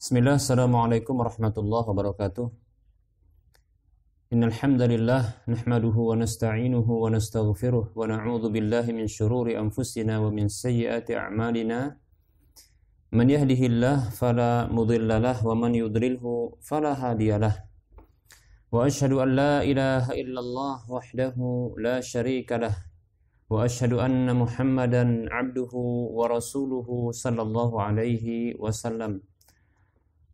Bismillah, Assalamualaikum warahmatullahi wabarakatuh. إن الحمد لله نحمده ونستعينه ونستغفره ونعوذ بالله من شرور أنفسنا ومن سيئات أعمالنا من يهده الله فلا مضل له ومن يضلله فلا هادي له وأشهد أن لا إله إلا الله وحده لا شريك له وأشهد أن محمدا عبده ورسوله صلى الله عليه وسلم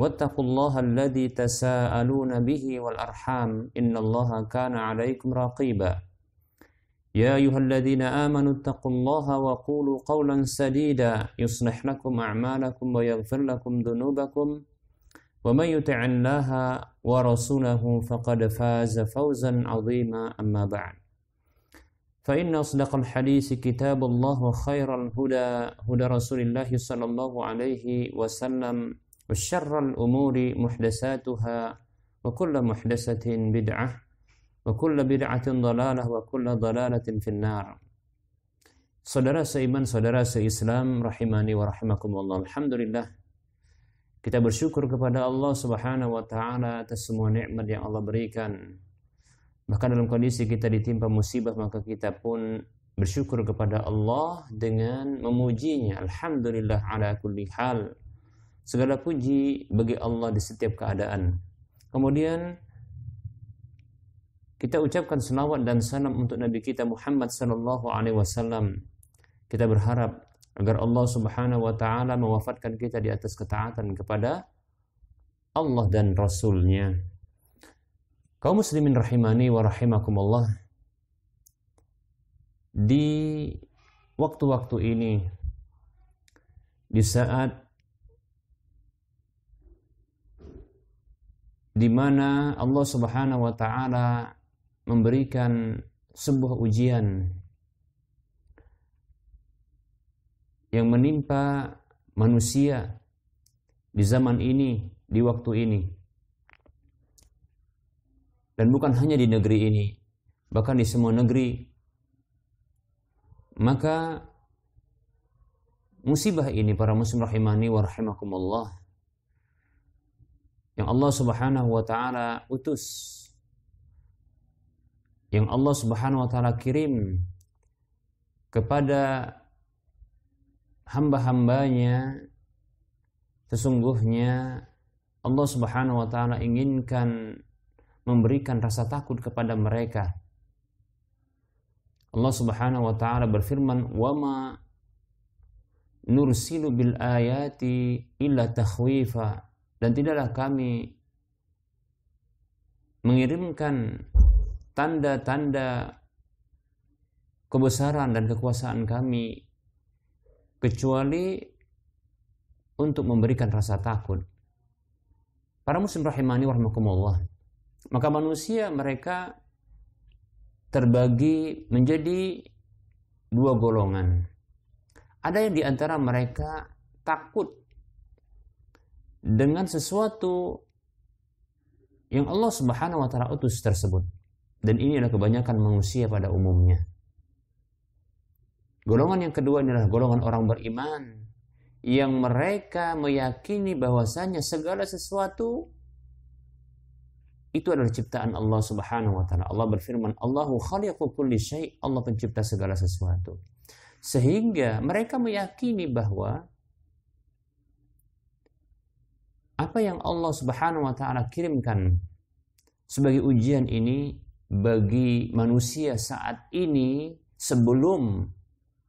واتقوا الله الذي تساءلون به والأرحام إن الله كان عليكم رقيبا يا أيها الذين آمنوا اتقوا الله وقولوا قولا سديدا يصلح لكم أعمالكم ويغفر لكم ذنوبكم ومن يطع الله ورسوله فقد فاز فوزا عظيما أما بعد فإن أصدق الحديث كتاب الله وخير الهدى هدى رسول الله صلى الله عليه وسلم وشر الأمور محدثاتها وكل محدثة بدعة وكل بدعة ضلالة وكل ضلالة في النار Saudara seiman, saudara seislam, rahimani wa rahimakumullah. Alhamdulillah. Kita bersyukur kepada Allah Subhanahu wa taala atas semua nikmat yang Allah berikan. Bahkan dalam kondisi kita ditimpa musibah maka kita pun bersyukur kepada Allah dengan memujinya. Alhamdulillah ala kulli hal. Segala puji bagi Allah di setiap keadaan. Kemudian kita ucapkan selawat dan salam untuk Nabi kita Muhammad sallallahu alaihi wasallam. Kita berharap agar Allah Subhanahu wa taala mewafatkan kita di atas ketaatan kepada Allah dan Rasulnya. Kaum muslimin rahimani wa rahimakumullah. Di waktu-waktu ini di saat di mana Allah Subhanahu wa taala memberikan sebuah ujian yang menimpa manusia di zaman ini, di waktu ini. Dan bukan hanya di negeri ini, bahkan di semua negeri. Maka musibah ini para muslim rahimani wa rahimakumullah yang Allah Subhanahu wa taala utus yang Allah Subhanahu wa taala kirim kepada hamba-hambanya sesungguhnya Allah Subhanahu wa taala inginkan memberikan rasa takut kepada mereka. Allah Subhanahu wa taala berfirman, "Wama nursilu bil ayati illa takhwifa." dan tidaklah kami mengirimkan tanda-tanda kebesaran dan kekuasaan kami kecuali untuk memberikan rasa takut. Para muslim rahimani warahmatullah. Maka manusia mereka terbagi menjadi dua golongan. Ada yang di antara mereka takut dengan sesuatu yang Allah Subhanahu wa taala utus tersebut. Dan ini adalah kebanyakan manusia pada umumnya. Golongan yang kedua adalah golongan orang beriman yang mereka meyakini bahwasanya segala sesuatu itu adalah ciptaan Allah Subhanahu wa taala. Allah berfirman, "Allahu khaliqu kulli syai'." Allah pencipta segala sesuatu. Sehingga mereka meyakini bahwa apa yang Allah Subhanahu wa taala kirimkan sebagai ujian ini bagi manusia saat ini sebelum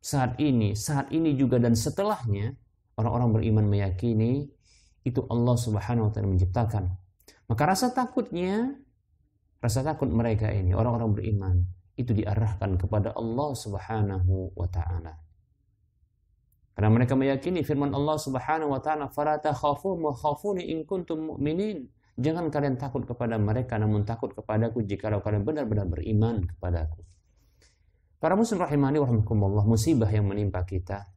saat ini, saat ini juga dan setelahnya orang-orang beriman meyakini itu Allah Subhanahu wa taala menciptakan. Maka rasa takutnya rasa takut mereka ini orang-orang beriman itu diarahkan kepada Allah Subhanahu wa taala. Karena mereka meyakini firman Allah Subhanahu wa taala, "Fala takhafum khafuni in kuntum mu'minin." Jangan kalian takut kepada mereka namun takut kepadaku Jika kalian benar-benar beriman kepadaku. Para muslim rahimani wa rahmakumullah, musibah yang menimpa kita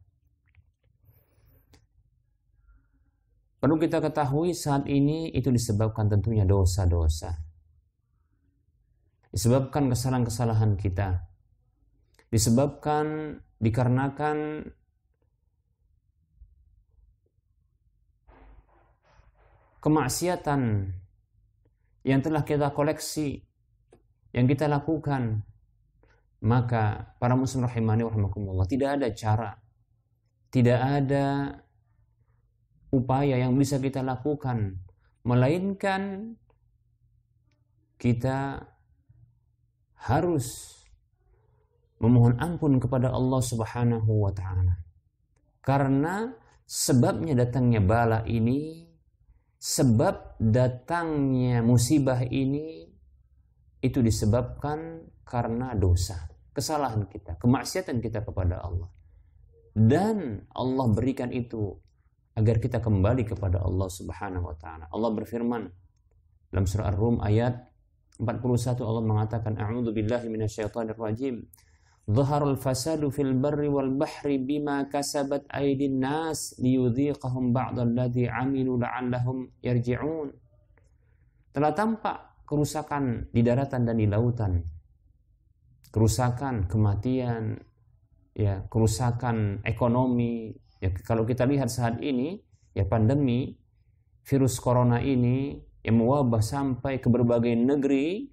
Perlu kita ketahui saat ini itu disebabkan tentunya dosa-dosa. Disebabkan kesalahan-kesalahan kita. Disebabkan dikarenakan kemaksiatan yang telah kita koleksi, yang kita lakukan, maka para muslim rahimani rahimakumullah tidak ada cara, tidak ada upaya yang bisa kita lakukan melainkan kita harus memohon ampun kepada Allah Subhanahu wa taala. Karena sebabnya datangnya bala ini sebab datangnya musibah ini itu disebabkan karena dosa, kesalahan kita, kemaksiatan kita kepada Allah. Dan Allah berikan itu agar kita kembali kepada Allah Subhanahu wa taala. Allah berfirman dalam surah Ar-Rum ayat 41 Allah mengatakan a'udzu billahi minasyaitonir rajim. Zaharul fasadu fil barri wal bahri bima kasabat aidin nas liyudhiqahum ba'dalladhi amilu la'allahum yarji'un. Telah tampak kerusakan di daratan dan di lautan. Kerusakan, kematian, ya kerusakan ekonomi. Ya, kalau kita lihat saat ini, ya pandemi, virus corona ini yang mewabah sampai ke berbagai negeri,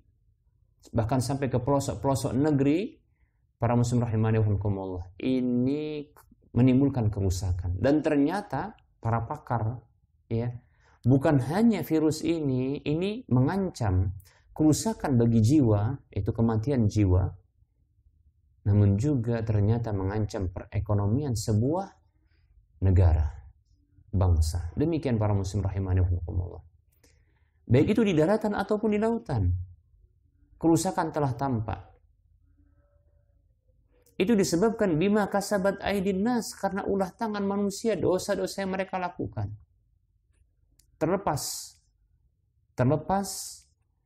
bahkan sampai ke pelosok-pelosok negeri, para muslim rahimani wa ini menimbulkan kerusakan dan ternyata para pakar ya bukan hanya virus ini ini mengancam kerusakan bagi jiwa itu kematian jiwa namun juga ternyata mengancam perekonomian sebuah negara bangsa demikian para muslim rahimani wa baik itu di daratan ataupun di lautan kerusakan telah tampak itu disebabkan bima kasabat aidin nas karena ulah tangan manusia dosa-dosa yang mereka lakukan. Terlepas terlepas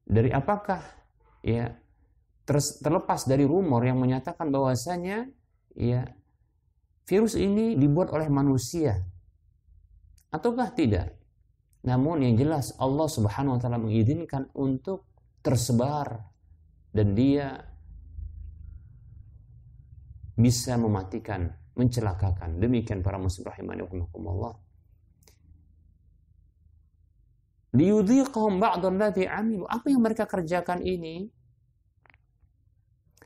dari apakah ya terlepas dari rumor yang menyatakan bahwasanya ya virus ini dibuat oleh manusia ataukah tidak namun yang jelas Allah Subhanahu wa taala mengizinkan untuk tersebar dan dia bisa mematikan, mencelakakan. Demikian para muslim rahimani wa Liyudhiqahum Apa yang mereka kerjakan ini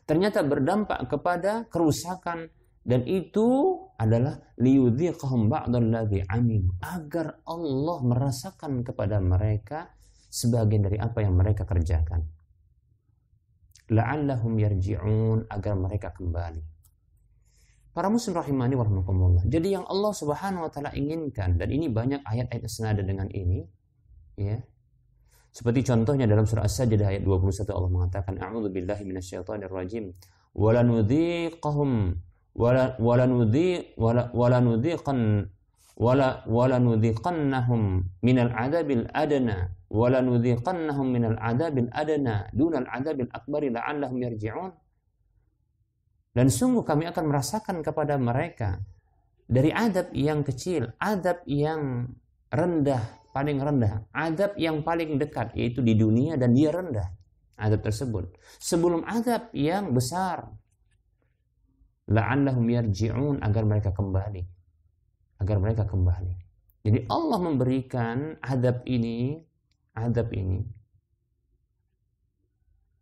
ternyata berdampak kepada kerusakan dan itu adalah Agar Allah merasakan kepada mereka sebagian dari apa yang mereka kerjakan. La'allahum yarji'un agar mereka kembali. Para muslim rahimani warahmatullah. Jadi yang Allah Subhanahu wa taala inginkan dan ini banyak ayat-ayat senada dengan ini ya. Seperti contohnya dalam surah As-Sajdah ayat 21 Allah mengatakan A'udhu billahi minasyaitanir rajim Walanudhiqahum. Walanudhiqan. Wala, lanudhi wa minal adabil adana. العذاب الأدنى ولنذيقنهم Adabil العذاب الأدنى دون Adabil الأكبر dan sungguh kami akan merasakan kepada mereka dari adab yang kecil, adab yang rendah, paling rendah, adab yang paling dekat yaitu di dunia dan dia rendah adab tersebut. Sebelum adab yang besar la'allahum yarji'un agar mereka kembali. Agar mereka kembali. Jadi Allah memberikan adab ini, adab ini.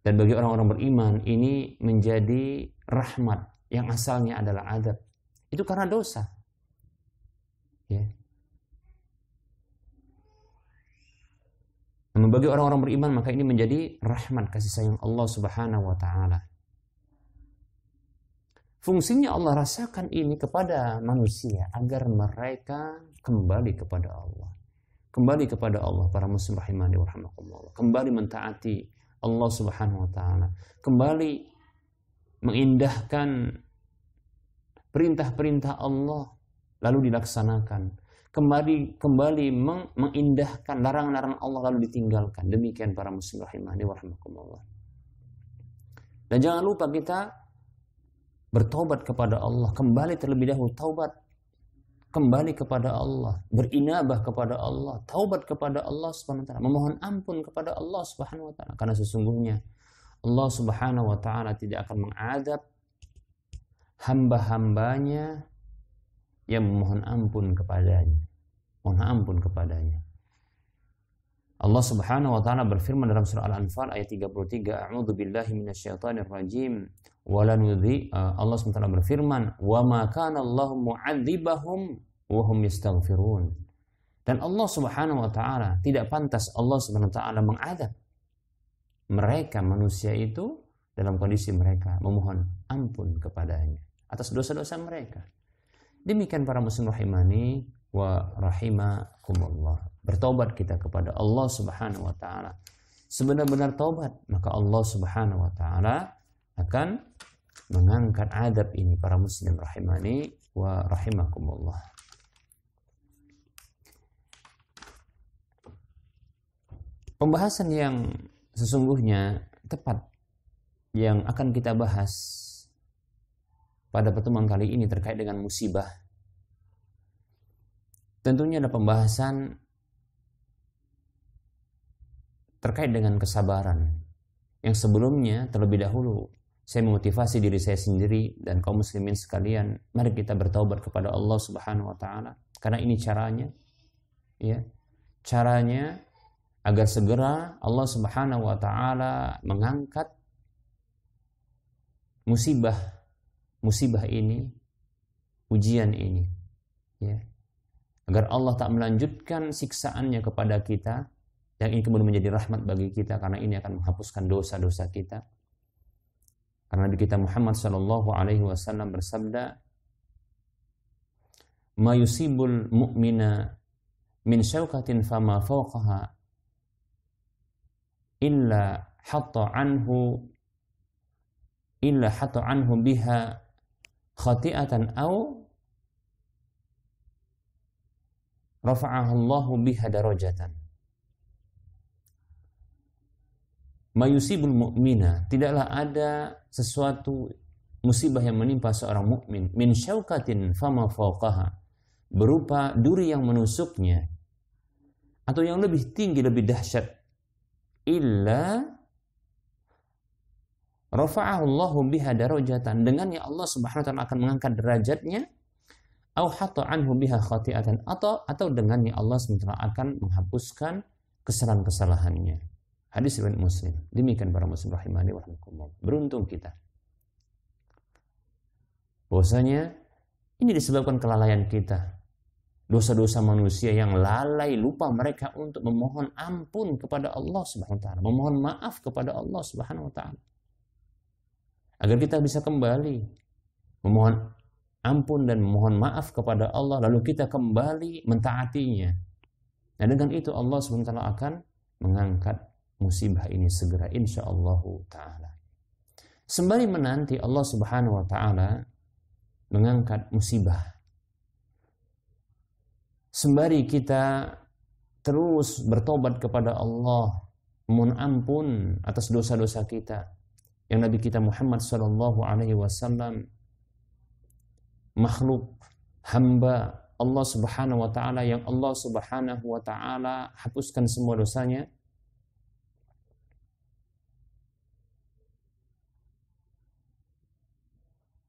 Dan bagi orang-orang beriman ini menjadi rahmat yang asalnya adalah adab itu karena dosa ya namun bagi orang-orang beriman maka ini menjadi rahmat kasih sayang Allah Subhanahu wa taala fungsinya Allah rasakan ini kepada manusia agar mereka kembali kepada Allah kembali kepada Allah para muslim rahimani wa kembali mentaati Allah Subhanahu wa taala kembali mengindahkan perintah-perintah Allah lalu dilaksanakan kembali kembali meng, mengindahkan larangan-larangan Allah lalu ditinggalkan demikian para muslim rahimani warahmatullah dan jangan lupa kita bertobat kepada Allah kembali terlebih dahulu taubat kembali kepada Allah berinabah kepada Allah taubat kepada Allah subhanahu wa taala memohon ampun kepada Allah subhanahu wa taala karena sesungguhnya Allah Subhanahu wa taala tidak akan mengadab hamba-hambanya yang memohon ampun kepadanya. Mohon ampun kepadanya. Allah Subhanahu wa taala berfirman dalam surah Al-Anfal ayat 33, "A'udzu billahi minasyaitonir rajim." Eh, Allah Subhanahu Allah SWT berfirman, "Wa ma kana Allahu mu'adzibahum wa hum yastaghfirun." Dan Allah Subhanahu wa taala tidak pantas Allah Subhanahu wa taala mengadab mereka manusia itu dalam kondisi mereka memohon ampun kepadanya atas dosa-dosa mereka. Demikian para muslim rahimani wa rahimakumullah. Bertobat kita kepada Allah Subhanahu wa taala. Sebenar-benar tobat, maka Allah Subhanahu wa taala akan mengangkat adab ini para muslim rahimani wa rahimakumullah. Pembahasan yang sesungguhnya tepat yang akan kita bahas pada pertemuan kali ini terkait dengan musibah. Tentunya ada pembahasan terkait dengan kesabaran yang sebelumnya terlebih dahulu saya memotivasi diri saya sendiri dan kaum muslimin sekalian mari kita bertaubat kepada Allah Subhanahu wa taala karena ini caranya ya caranya agar segera Allah Subhanahu wa taala mengangkat musibah musibah ini, ujian ini. Ya. Agar Allah tak melanjutkan siksaannya kepada kita yang ini kemudian menjadi rahmat bagi kita karena ini akan menghapuskan dosa-dosa kita. Karena Nabi kita Muhammad Shallallahu Alaihi Wasallam bersabda, "Ma yusibul mu'mina min syaukatin fama fawqaha illa hatta anhu illa hatta anhu biha khati'atan aw rafa'ahu biha darajatan mayusibul mu'mina tidaklah ada sesuatu musibah yang menimpa seorang mukmin min syaukatin fama fauqaha berupa duri yang menusuknya atau yang lebih tinggi lebih dahsyat illa rafa'ahullahu biha darajatan dengan ya Allah Subhanahu wa taala akan mengangkat derajatnya au hatta anhu biha khati'atan atau atau dengan ya Allah Subhanahu wa akan menghapuskan kesalahan-kesalahannya. Hadis riwayat Muslim. Demikian para muslim rahimani wa Beruntung kita. Bahwasanya ini disebabkan kelalaian kita dosa-dosa manusia yang lalai lupa mereka untuk memohon ampun kepada Allah Subhanahu wa taala, memohon maaf kepada Allah Subhanahu wa taala. Agar kita bisa kembali memohon ampun dan memohon maaf kepada Allah lalu kita kembali mentaatinya. Nah, dengan itu Allah Subhanahu wa taala akan mengangkat musibah ini segera insyaallah taala. Sembari menanti Allah Subhanahu wa taala mengangkat musibah sembari kita terus bertobat kepada Allah mohon ampun atas dosa-dosa kita yang Nabi kita Muhammad Sallallahu Alaihi Wasallam makhluk hamba Allah Subhanahu Wa Taala yang Allah Subhanahu Wa Taala hapuskan semua dosanya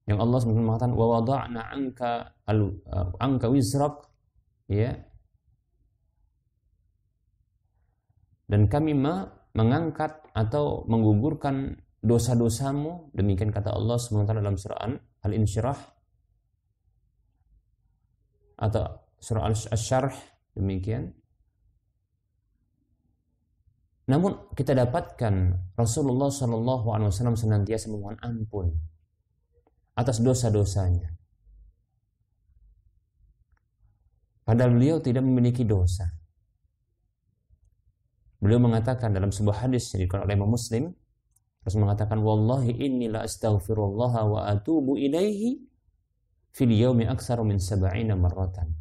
yang Allah SWT mengatakan wa wada'na anka al, angka wizrak ya dan kami ma mengangkat atau menggugurkan dosa-dosamu demikian kata Allah SWT dalam surah Al-Insyirah atau surah Al-Syarh demikian namun kita dapatkan Rasulullah Shallallahu Alaihi Wasallam senantiasa memohon ampun atas dosa-dosanya. Padahal beliau tidak memiliki dosa. Beliau mengatakan dalam sebuah hadis yang dikutip oleh Imam Muslim, terus mengatakan, Wallahi inni la astaghfirullah wa atubu ilaihi fil yaumi aksaru min sabaina marratan.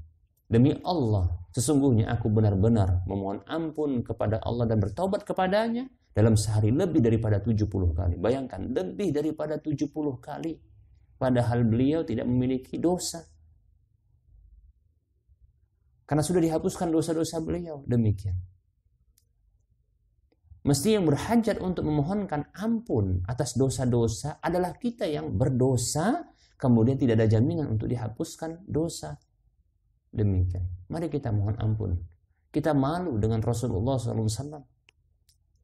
Demi Allah, sesungguhnya aku benar-benar memohon ampun kepada Allah dan bertobat kepadanya dalam sehari lebih daripada 70 kali. Bayangkan, lebih daripada 70 kali. Padahal beliau tidak memiliki dosa. Karena sudah dihapuskan dosa-dosa beliau. Demikian. Mesti yang berhajat untuk memohonkan ampun atas dosa-dosa adalah kita yang berdosa, kemudian tidak ada jaminan untuk dihapuskan dosa. Demikian. Mari kita mohon ampun. Kita malu dengan Rasulullah SAW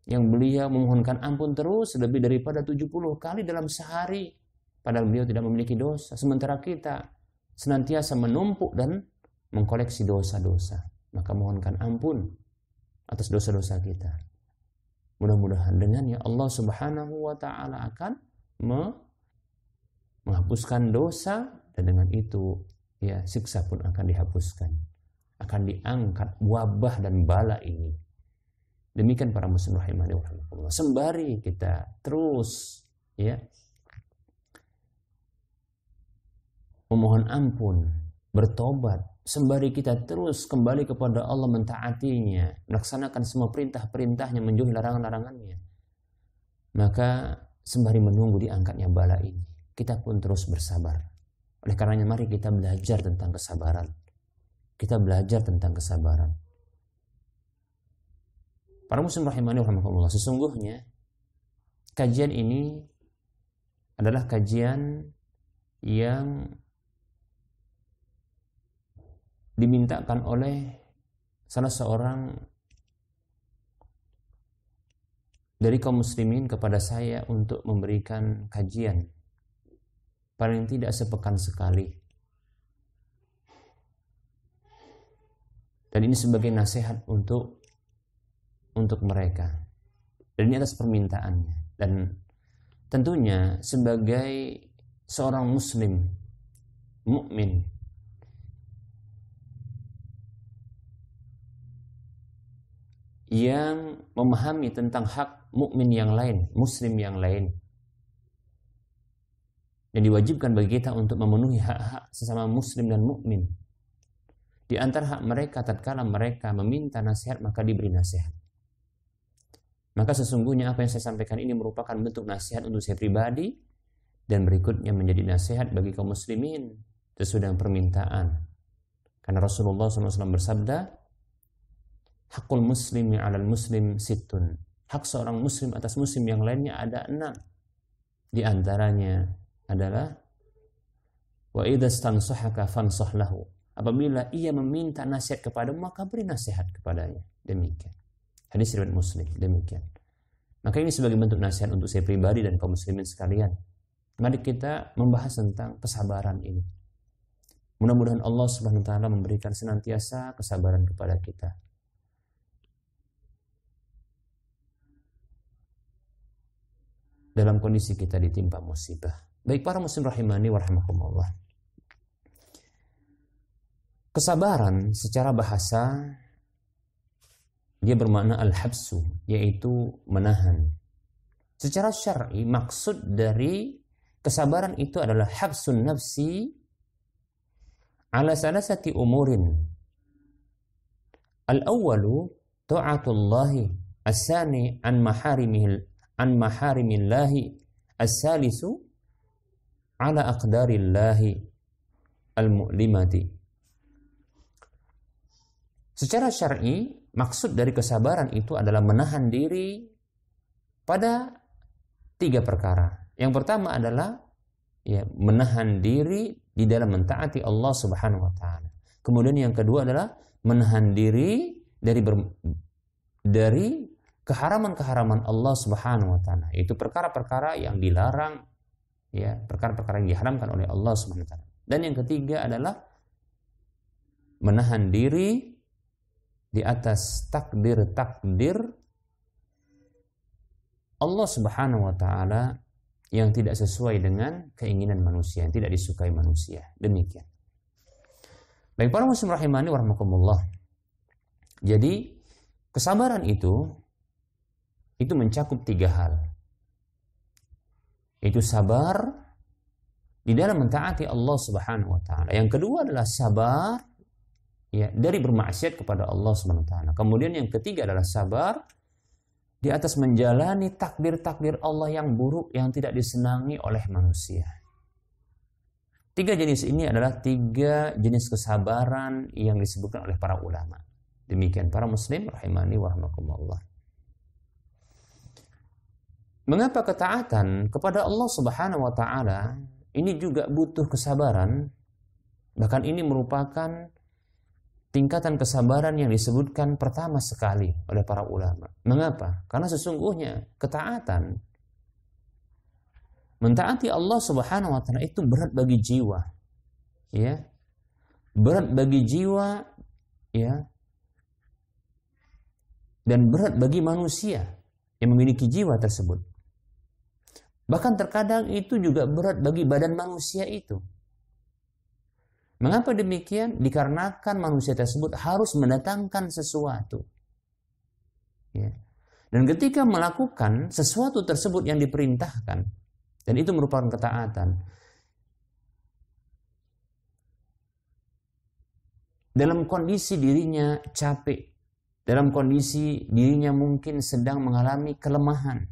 yang beliau memohonkan ampun terus lebih daripada 70 kali dalam sehari. Padahal beliau tidak memiliki dosa. Sementara kita senantiasa menumpuk dan mengkoleksi dosa-dosa. Maka mohonkan ampun atas dosa-dosa kita. Mudah-mudahan dengannya Allah Subhanahu wa taala akan menghapuskan dosa dan dengan itu ya siksa pun akan dihapuskan. Akan diangkat wabah dan bala ini. Demikian para muslim rahimani wa Sembari kita terus ya memohon ampun, bertobat sembari kita terus kembali kepada Allah mentaatinya, melaksanakan semua perintah-perintahnya, menjauhi larangan-larangannya, maka sembari menunggu diangkatnya bala ini, kita pun terus bersabar. Oleh karenanya mari kita belajar tentang kesabaran. Kita belajar tentang kesabaran. Para muslim rahimani rahimakumullah, sesungguhnya kajian ini adalah kajian yang dimintakan oleh salah seorang dari kaum muslimin kepada saya untuk memberikan kajian paling tidak sepekan sekali dan ini sebagai nasihat untuk untuk mereka dan ini atas permintaannya dan tentunya sebagai seorang muslim mukmin yang memahami tentang hak mukmin yang lain, muslim yang lain. Dan diwajibkan bagi kita untuk memenuhi hak-hak sesama muslim dan mukmin. Di antara hak mereka tatkala mereka meminta nasihat maka diberi nasihat. Maka sesungguhnya apa yang saya sampaikan ini merupakan bentuk nasihat untuk saya pribadi dan berikutnya menjadi nasihat bagi kaum muslimin sesudah permintaan. Karena Rasulullah SAW bersabda, hakul muslimi alal muslim situn. Hak seorang muslim atas muslim yang lainnya ada enam. Di antaranya adalah wa idza stansahaka fansah lahu. Apabila ia meminta nasihat kepada maka beri nasihat kepadanya. Demikian. Hadis riwayat Muslim. Demikian. Maka ini sebagai bentuk nasihat untuk saya pribadi dan kaum muslimin sekalian. Mari kita membahas tentang kesabaran ini. Mudah-mudahan Allah Subhanahu wa taala memberikan senantiasa kesabaran kepada kita. dalam kondisi kita ditimpa musibah. Baik para muslim rahimani warahmatullah. Kesabaran secara bahasa dia bermakna al-habsu yaitu menahan. Secara syar'i maksud dari kesabaran itu adalah habsun nafsi ala salasati umurin. Al-awwalu ta'atullah as-sani an maharimihil an maharimillahi as-salisu ala aqdarillahi al-mu'limati Secara syar'i, maksud dari kesabaran itu adalah menahan diri pada tiga perkara. Yang pertama adalah ya menahan diri di dalam mentaati Allah Subhanahu wa taala. Kemudian yang kedua adalah menahan diri dari ber, dari keharaman-keharaman Allah Subhanahu wa taala. Itu perkara-perkara yang dilarang ya, perkara-perkara yang diharamkan oleh Allah Subhanahu wa taala. Dan yang ketiga adalah menahan diri di atas takdir-takdir Allah Subhanahu wa taala yang tidak sesuai dengan keinginan manusia, yang tidak disukai manusia. Demikian. Baik para muslim rahimani warahmatullah. Jadi kesabaran itu itu mencakup tiga hal. Itu sabar di dalam mentaati Allah Subhanahu wa taala. Yang kedua adalah sabar ya dari bermaksiat kepada Allah Subhanahu wa taala. Kemudian yang ketiga adalah sabar di atas menjalani takdir-takdir Allah yang buruk yang tidak disenangi oleh manusia. Tiga jenis ini adalah tiga jenis kesabaran yang disebutkan oleh para ulama. Demikian para muslim rahimani wa rahmakumullah. Mengapa ketaatan kepada Allah Subhanahu wa taala ini juga butuh kesabaran? Bahkan ini merupakan tingkatan kesabaran yang disebutkan pertama sekali oleh para ulama. Mengapa? Karena sesungguhnya ketaatan mentaati Allah Subhanahu wa taala itu berat bagi jiwa. Ya. Berat bagi jiwa ya. Dan berat bagi manusia yang memiliki jiwa tersebut. Bahkan terkadang itu juga berat bagi badan manusia itu. Mengapa demikian? Dikarenakan manusia tersebut harus mendatangkan sesuatu. Ya. Dan ketika melakukan sesuatu tersebut yang diperintahkan, dan itu merupakan ketaatan, dalam kondisi dirinya capek, dalam kondisi dirinya mungkin sedang mengalami kelemahan,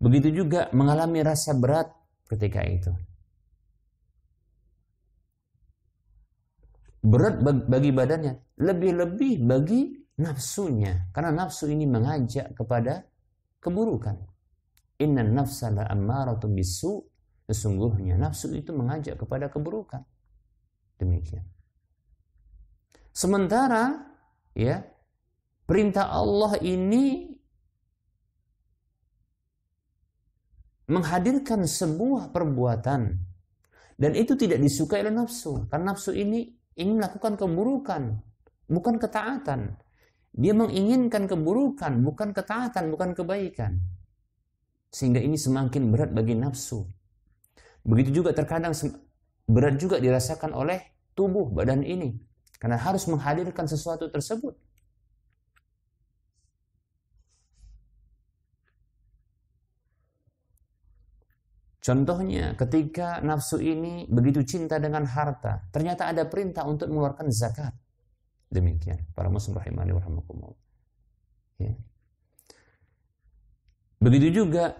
Begitu juga mengalami rasa berat ketika itu. Berat bagi badannya, lebih-lebih bagi nafsunya. Karena nafsu ini mengajak kepada keburukan. Inna nafsa la ammaratun bisu. Sesungguhnya nafsu itu mengajak kepada keburukan. Demikian. Sementara ya perintah Allah ini menghadirkan sebuah perbuatan dan itu tidak disukai oleh nafsu karena nafsu ini ingin melakukan keburukan bukan ketaatan dia menginginkan keburukan bukan ketaatan bukan kebaikan sehingga ini semakin berat bagi nafsu begitu juga terkadang berat juga dirasakan oleh tubuh badan ini karena harus menghadirkan sesuatu tersebut Contohnya ketika nafsu ini begitu cinta dengan harta, ternyata ada perintah untuk mengeluarkan zakat. Demikian para muslim rahimani wa Ya. Begitu juga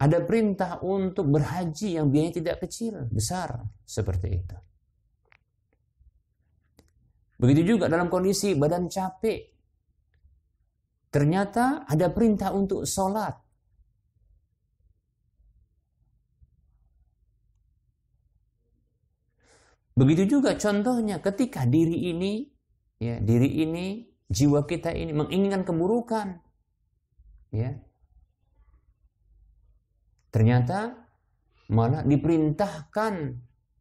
ada perintah untuk berhaji yang biayanya tidak kecil, besar seperti itu. Begitu juga dalam kondisi badan capek, ternyata ada perintah untuk sholat Begitu juga contohnya ketika diri ini, ya, diri ini, jiwa kita ini menginginkan keburukan, ya, ternyata malah diperintahkan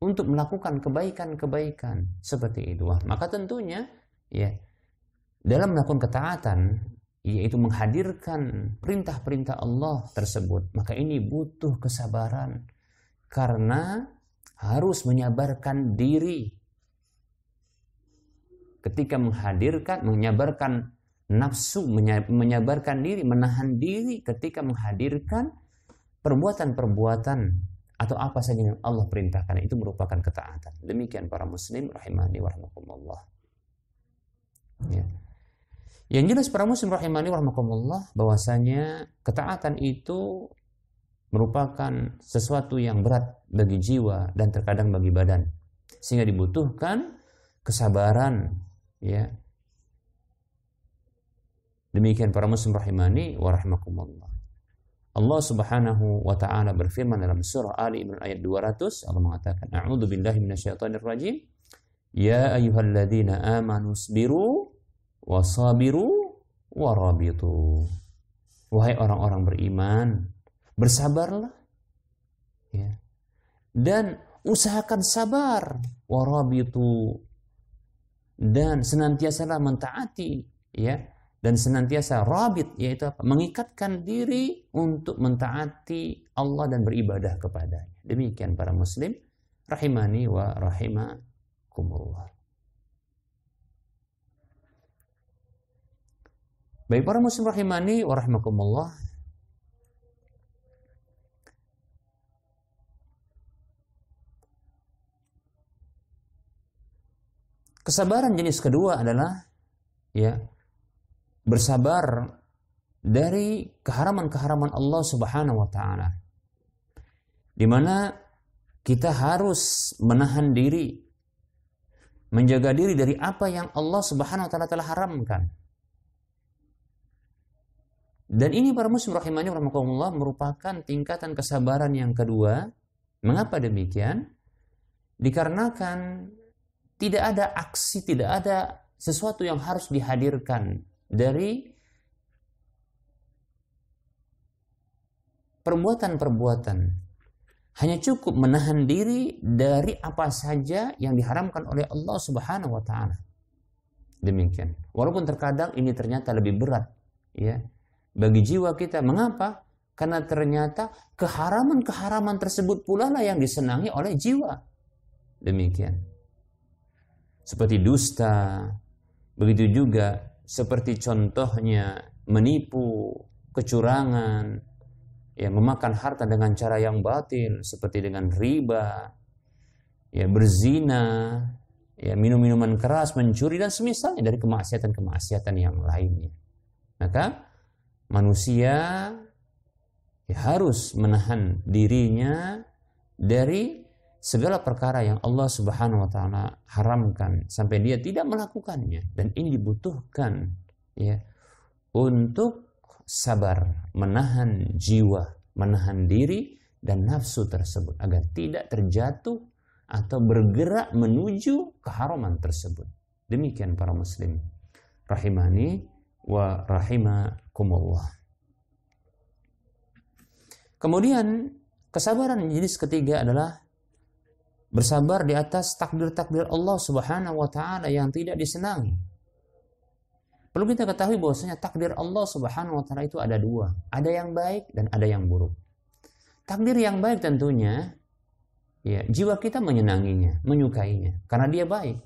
untuk melakukan kebaikan-kebaikan seperti itu. Wah, maka tentunya, ya, dalam melakukan ketaatan, yaitu menghadirkan perintah-perintah Allah tersebut, maka ini butuh kesabaran karena harus menyabarkan diri ketika menghadirkan menyabarkan nafsu menyabarkan diri menahan diri ketika menghadirkan perbuatan-perbuatan atau apa saja yang Allah perintahkan itu merupakan ketaatan demikian para muslim rahimani wa ya. yang jelas para muslim rahimani wa bahwasanya ketaatan itu merupakan sesuatu yang berat bagi jiwa dan terkadang bagi badan sehingga dibutuhkan kesabaran ya demikian para muslim rahimani wa rahimakumullah Allah Subhanahu wa taala berfirman dalam surah Ali Imran ayat 200 Allah mengatakan a'udzu billahi minasyaitonir rajim ya ayyuhalladzina amanu sabiru wasabiru warabitu wahai orang-orang beriman bersabarlah ya dan usahakan sabar warabitu dan senantiasa mentaati ya dan senantiasa rabit yaitu apa? mengikatkan diri untuk mentaati Allah dan beribadah kepadanya. Demikian para muslim rahimani wa rahimakumullah. Baik para muslim rahimani wa rahimakumullah, Kesabaran jenis kedua adalah ya bersabar dari keharaman-keharaman Allah Subhanahu wa taala. Di mana kita harus menahan diri menjaga diri dari apa yang Allah Subhanahu wa taala telah haramkan. Dan ini para muslim rahimani rahimakumullah merupakan tingkatan kesabaran yang kedua. Mengapa demikian? Dikarenakan tidak ada aksi, tidak ada sesuatu yang harus dihadirkan dari perbuatan-perbuatan. Hanya cukup menahan diri dari apa saja yang diharamkan oleh Allah Subhanahu wa taala. Demikian. Walaupun terkadang ini ternyata lebih berat, ya. Bagi jiwa kita, mengapa? Karena ternyata keharaman-keharaman tersebut pula lah yang disenangi oleh jiwa. Demikian seperti dusta, begitu juga seperti contohnya menipu, kecurangan, ya memakan harta dengan cara yang batil seperti dengan riba, ya berzina, ya minum-minuman keras, mencuri dan semisalnya dari kemaksiatan-kemaksiatan yang lainnya. Maka manusia ya harus menahan dirinya dari segala perkara yang Allah Subhanahu wa taala haramkan sampai dia tidak melakukannya dan ini dibutuhkan ya untuk sabar, menahan jiwa, menahan diri dan nafsu tersebut agar tidak terjatuh atau bergerak menuju keharaman tersebut. Demikian para muslim. Rahimani wa rahimakumullah. Kemudian kesabaran jenis ketiga adalah Bersabar di atas takdir-takdir Allah Subhanahu wa taala yang tidak disenangi. Perlu kita ketahui bahwasanya takdir Allah Subhanahu wa taala itu ada dua, ada yang baik dan ada yang buruk. Takdir yang baik tentunya ya, jiwa kita menyenanginya, menyukainya karena dia baik.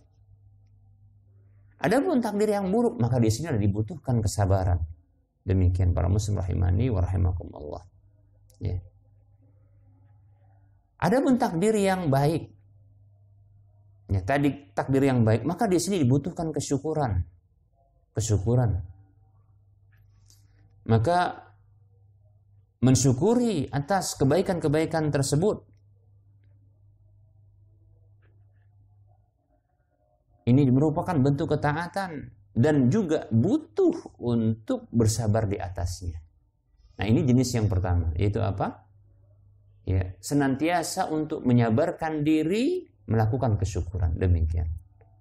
Adapun takdir yang buruk, maka di sini ada dibutuhkan kesabaran. Demikian para muslim rahimani wa rahimakumullah. Ya. Adapun takdir yang baik, ya tadi takdir yang baik maka di sini dibutuhkan kesyukuran kesyukuran maka mensyukuri atas kebaikan-kebaikan tersebut ini merupakan bentuk ketaatan dan juga butuh untuk bersabar di atasnya. Nah, ini jenis yang pertama, yaitu apa? Ya, senantiasa untuk menyabarkan diri melakukan kesyukuran demikian.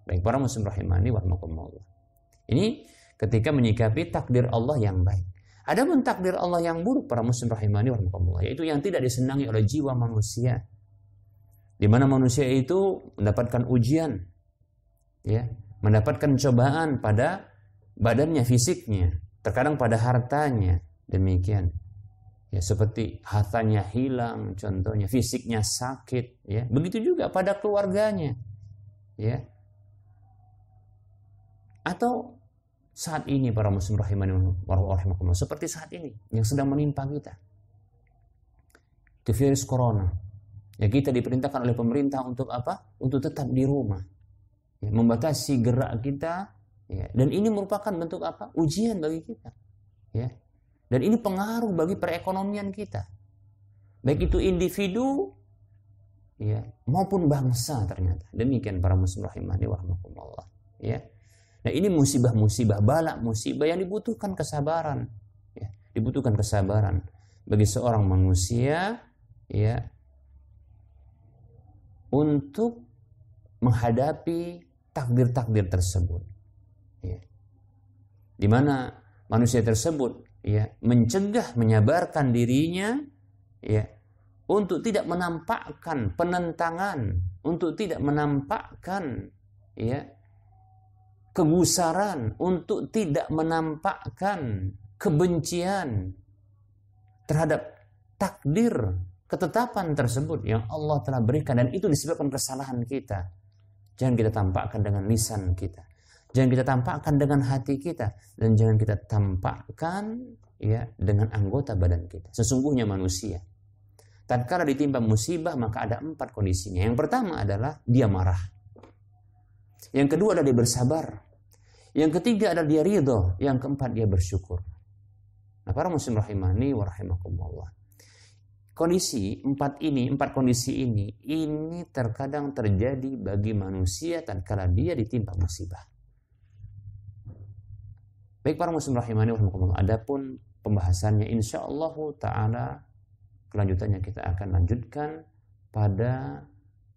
Baik para muslim rahimani wa Ini ketika menyikapi takdir Allah yang baik. Ada pun takdir Allah yang buruk para muslim rahimani wa yaitu yang tidak disenangi oleh jiwa manusia. Di mana manusia itu mendapatkan ujian ya, mendapatkan cobaan pada badannya, fisiknya, terkadang pada hartanya. Demikian ya seperti hartanya hilang contohnya fisiknya sakit ya begitu juga pada keluarganya ya atau saat ini para muslim warahmatullahi seperti saat ini yang sedang menimpa kita itu virus corona ya kita diperintahkan oleh pemerintah untuk apa untuk tetap di rumah ya, membatasi gerak kita ya. dan ini merupakan bentuk apa ujian bagi kita ya dan ini pengaruh bagi perekonomian kita. Baik itu individu ya maupun bangsa ternyata. Demikian para muslim rahimani wa rahmakumullah. Ya. Nah, ini musibah-musibah balak, musibah yang dibutuhkan kesabaran. Ya, dibutuhkan kesabaran bagi seorang manusia ya untuk menghadapi takdir-takdir tersebut. Ya. Di mana manusia tersebut ya mencegah menyabarkan dirinya ya untuk tidak menampakkan penentangan untuk tidak menampakkan ya kegusaran untuk tidak menampakkan kebencian terhadap takdir ketetapan tersebut yang Allah telah berikan dan itu disebabkan kesalahan kita jangan kita tampakkan dengan lisan kita Jangan kita tampakkan dengan hati kita dan jangan kita tampakkan ya dengan anggota badan kita. Sesungguhnya manusia tatkala ditimpa musibah maka ada empat kondisinya. Yang pertama adalah dia marah. Yang kedua adalah dia bersabar. Yang ketiga adalah dia ridho. Yang keempat dia bersyukur. Nah para muslim rahimani warahmatullah. Kondisi empat ini, empat kondisi ini, ini terkadang terjadi bagi manusia tatkala dia ditimpa musibah. Baik para muslim rahimani wa Adapun pembahasannya insya Allah taala kelanjutannya kita akan lanjutkan pada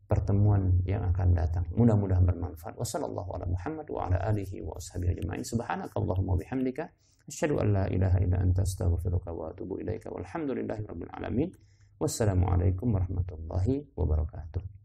pertemuan yang akan datang. Mudah-mudahan bermanfaat. Wassalamualaikum warahmatullahi wabarakatuh. wa ala alihi wa ajma'in. Subhanakallahumma bihamdika an la ilaha illa anta astaghfiruka wa atubu ilaika. Walhamdulillahi rabbil alamin. Wassalamualaikum warahmatullahi wabarakatuh.